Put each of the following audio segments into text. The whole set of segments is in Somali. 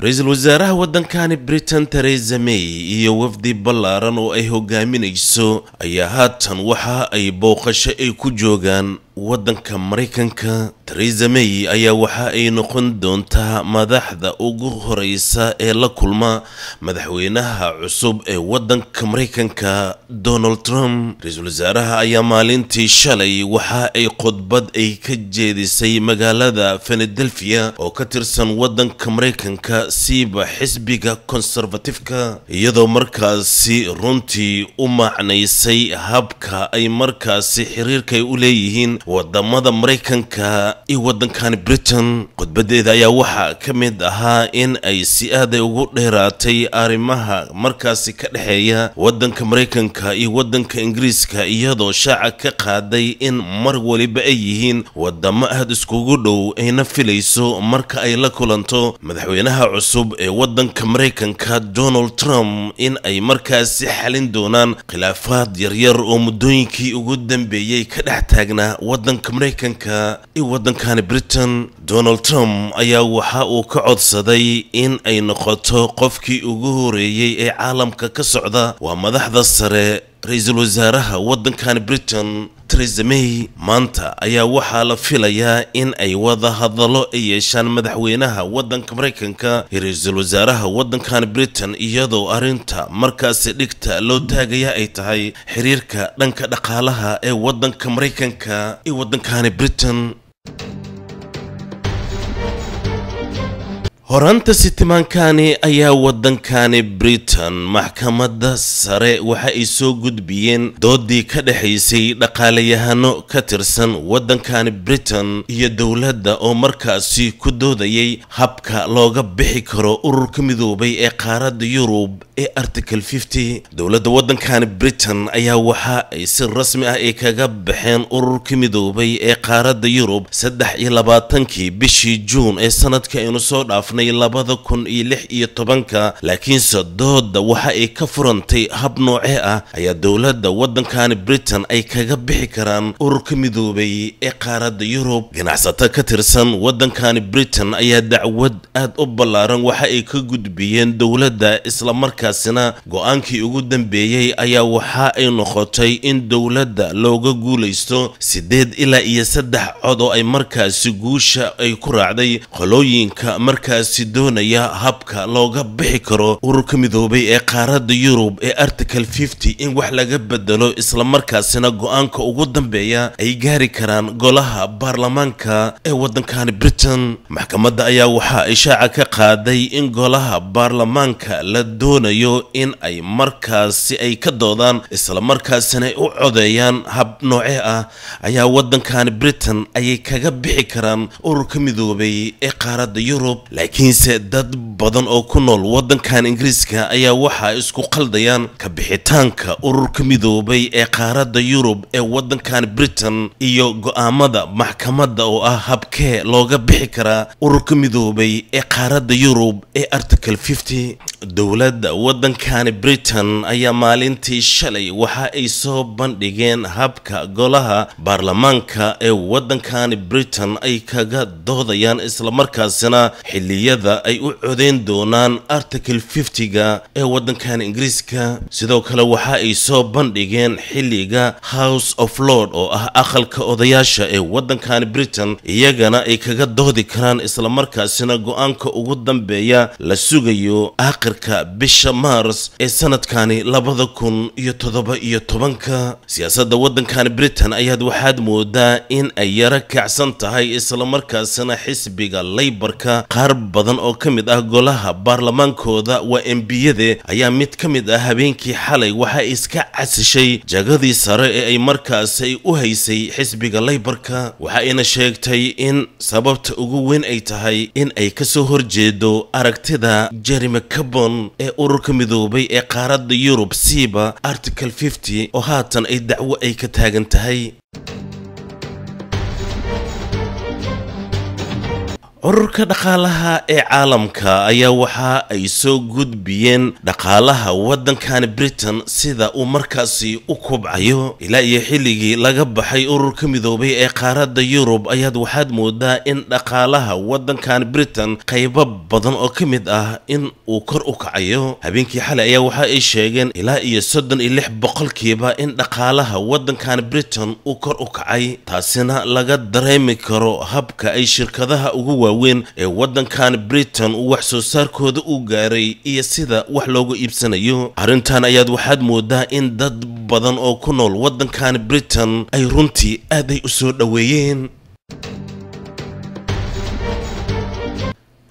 ra-iisul wasaaraha waddankani britain teresa may iyo wafdi ballaaran oo ay hogaaminayso ayaa haatan waxa ay booqasho ay ku joogaan waddanka maraykanka theresa may ayaa waxa ay noqon doontaa madaxda ugu horeysa ee la kulma madaxweynaha cusub ee waddanka maraykanka donald trump ra-iisul wasaaraha ayaa maalintii shalay waxa ay khudbad ay ka jeedisay magaalada philadelphia oo ka tirsan waddanka maraykanka siiba xisbiga konservatifka iyadoo markaasi runtii u macnaysay habka ay markaasi xiriirkay u leeyihiin wadamada maraykanka iyo wadankani britain khudbadeeda ayaa waxaa ka mid ahaa in ay si aaday ugu dheeraatay arrimaha markaasi ka dhexeeya wadanka maraykanka iyo wadanka ingiriiska iyadoo shaaca ka qaaday in mar weliba ay yihiin wadamo aada iskugu dhow ayna filayso marka ay la kulanto madaxweynaha cusub ee wadanka maraykanka donald trump in ay markaasi xalin doonaan khilaafaad yaryar oo muddooyinkii ugu dambeeyey ka dhex taagnaa waddanka maraykanka iyo waddankani britain donald trump ayaa waxa uu ka codsaday in ay noqoto qofkii ugu horeeyey ee caalamka ka socda waa madaxda sare ra-iisul wasaaraha waddankani britain theresa may maanta ayaa waxaa la filayaa in ay wada hadallo ay yeeshaan madaxweynaha wadanka maraykanka iyo ra-iisul wasaaraha wadankan britain iyadoo arrinta markaasi dhigta loo taagaya ay tahay xiriirka dhanka dhaqaalaha ee wadanka maraykanka iyo wadankani britain horanta sitimaankaani ayaa waddankaani britain maxkamadda sare waxa ay soo gudbiyeen doodii ka dhexaysay dhaqaalayahano ka tirsan waddankaani britain iyo dowladda oo markaasi ku doodayay habka looga bixi karo ururka midoobay ee qaaradda yurub ee article fifty dowladda waddankaani britain ayaa waxa ay si rasmi ah ay kaga baxeen ururka midoobay ee qaaradda yurub saddex iyo labaatankii bishii juun ee sanadka aynu soo dhaafnay marnay labada kun iyo lix iyo tobanka laakiinse dooda waxa ay ka furantay hab noocee ah ayaa dowladda waddankani britain ay kaga bixi karaan ururka midoobay ee qaaradda yurub ganacsato ka tirsan waddankani britain ayaa dacwad aad u ballaaran waxa ay ka gudbiyeen dowladda isla markaasina go-aankii ugu dambeeyey ayaa waxa ay noqotay in dowladda looga guulaysto siddeed ilaa iyo saddex cod oo ay markaasi guusha ay ku raacday qolooyinka markaas kaasi doonaya habka looga bixi karo ururka midoobay ee qaarada yurub ee article fifty in wax laga bedelo islamarkaasina go-aanka ugu dambeeya ay gaari karaan golaha baarlamaanka ee waddankani britain maxkamadda ayaa waxa ay shaaca ka qaaday in golaha baarlamaanka la doonayo in ay markaasi ay ka doodaan islamarkaasina ay u codeeyaan hab nooce ah ayaa waddankani britain ayay kaga bixi karaan ururka midoobay ee qaaradda yurub laakiinse dad badan oo ku nool waddankan ingiriiska ayaa waxaa isku qaldayaan ka bixitaanka ururka midoobay ee qaaradda yurub ee waddankan britain iyo go-aamada maxkamadda oo ah habkee looga bixi karaa ururka midoobay ee qaaradda yurub ee article fifty dowladda waddankani britain ayaa maalintii shalay waxa ay soo bandhigeen habka golaha baarlamaanka ee waddankani britain ay kaga doodayaan islamarkaasina xilliyada ay u codeyn doonaan article fiftiga ee waddankani ingiriiska sidoo kale waxa ay soo bandhigeen xilliga house of lord oo ah aqalka odayaasha ee waddankani britain iyagana ay kaga doodi karaan islamarkaasina go-aanka ugu dambeeya la sugayo aakhirka bisha maars ee sanadkani labada kun iyo toddoba iyo tobanka siyaasadda waddankani britain ayaad waxaad moodaa in ay yaro kacsan tahay islamarkaasina xisbiga laybarka qaar badan oo ka mid ah golaha baarlamaankooda waa embiyade ayaa mid ka mid ah habeenkii xalay waxaa iska casishay jagadii sare ee ay markaasi u haysay xisbiga laybarka ayna sheegtay in sababta ugu weyn ay tahay in ay kasoo horjeedo aragtida jeremy cabo kooban ee ururka midoobay ee qaaradda yurub siiba article oo haatan ay dacwo ay ka taagan tahay cururka dhaqaalaha ee caalamka ayaa waxa ay soo gudbiyeen dhaqaalaha waddankan britain sida uu markaasi u kubcayo ilaa iyo xilligii laga baxay ururka midoobay ee qaaradda yurub ayaad waxaad moodaa in dhaqaalaha waddankan britain qaybo badan oo ka mid ah in uu kor u kacayo habeenkii xalay ayaa waxa ay sheegeen ilaa iyo soddon iyo lix boqolkiiba in dhaqaalaha waddankan britain uu kor u kacay taasina laga dareemi karo habka ay shirkadaha ugu waaweyn ee waddankan britain uu wax soo saarkooda u gaaray iyo sida wax loogu iibsanayo arrintan ayaad waxaad moodaa in dad badan oo ku nool waddankan britain ay runtii aaday u soo dhoweeyeen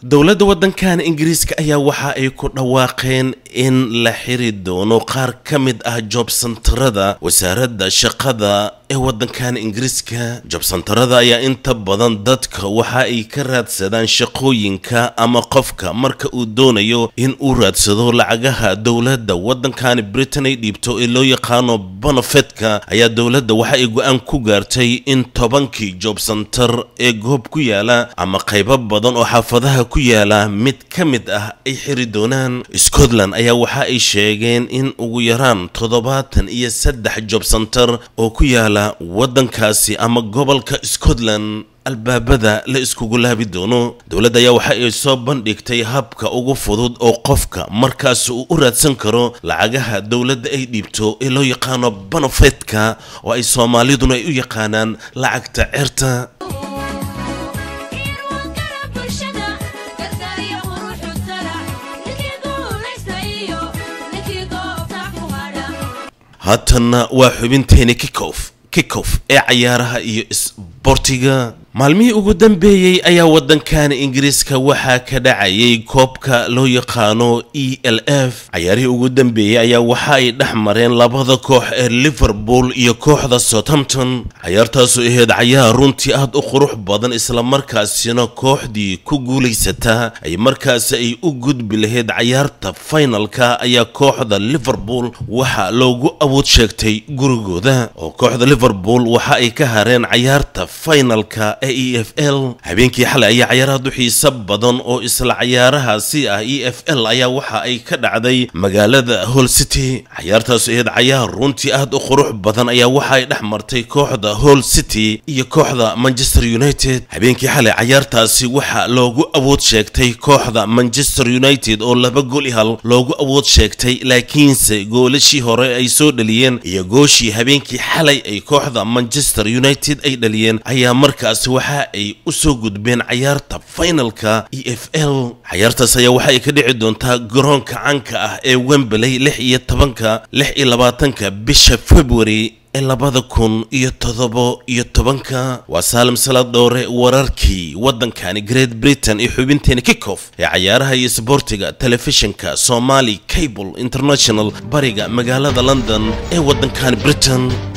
dowladda waddankan ingiriiska ayaa waxa ay ku dhawaaqeen in la xiri doono qaar ka mid ah joobsantarada wasaaradda shaqada ee waddankan ingiriiska jabsantarada ayaa inta badan dadka waxa ay ka raadsadaan shaqooyinka ama qofka marka uu doonayo in uu raadsado lacagaha dowladda waddankani britain ay dhiibto ee loo yaqaano banafetka ayaa dowladda waxa ay go-aan ku gaartay in tobankii jobsantar ee goob ku yaala ama qaybo badan oo xaafadaha ku yaala mid ka mid ah ay xiri doonaan scotland ayaa waxa ay sheegeen in ugu yaraan toddobaatan iyo saddex jobsantar oo ku yaala taala waddankaasi ama gobolka scotland albaabada la iskugu laabi doono dowladda ayaa waxa ay soo bandhigtay habka ugu fudud oo qofka markaas uu u raadsan karo lacagaha dowladda ay dhiibto ee loo yaqaano banofetka oo ay soomaaliduna ay u yaqaanaan lacagta certa haatanna waa xubinteeni kikof kick off ee cayaaraha iyo isboortiga maalmihii ugu dambeeyey ayaa waddankan ingiriiska waxaa ka dhacayay koobka loo yaqaano e l f cayaarihii ugu dambeeyey ayaa waxa ay dhex mareen labada koox ee liverpool iyo kooxda southampton cayaartaasu ahayd cayaar runtii aad u qurux badan isla markaasina kooxdii ku guulaysataa ay markaasi ay u gudbi lahayd cayaarta finalka ayaa kooxda liverpool waxaa loogu awood sheegtay gurigooda oo kooxda liverpool waxa ay ka hareen cayaarta finalka e f l habeenkii xalay ayaa cayaaraha duxiisa badan oo isla cayaarahaasi ah e f l ayaa waxa ay ka dhacday magaalada hol city cayaartaas eed cayaar runtii aada u qurux badan ayaa waxa ay dhex martay kooxda hol city iyo kooxda manchester united habeenkii xalay cayaartaasi waxaa loogu awood sheegtay kooxda manchester united oo laba gool i hal loogu awood sheegtay laakiinse goolashii hore ay soo dhaliyeen iyo gooshii habeenkii xalay ay kooxda manchester united ay dhaliyeen ayaa markaasi waxa ay u soo gudbeen cayaarta finalka e f l cayaartaas ayaa waxa ay ka dhici doontaa garoonka canka ah ee wembley lix iyo tobanka lix iyo labaatanka bisha february ee labada kun iyo toddoba iyo tobanka waa saalim salaad dhowre wararkii waddankani great britain iyo xubinteeni kickoff ee cayaaraha iyo sboortiga telefishinka somali cable international bariga magaalada london ee waddankani britain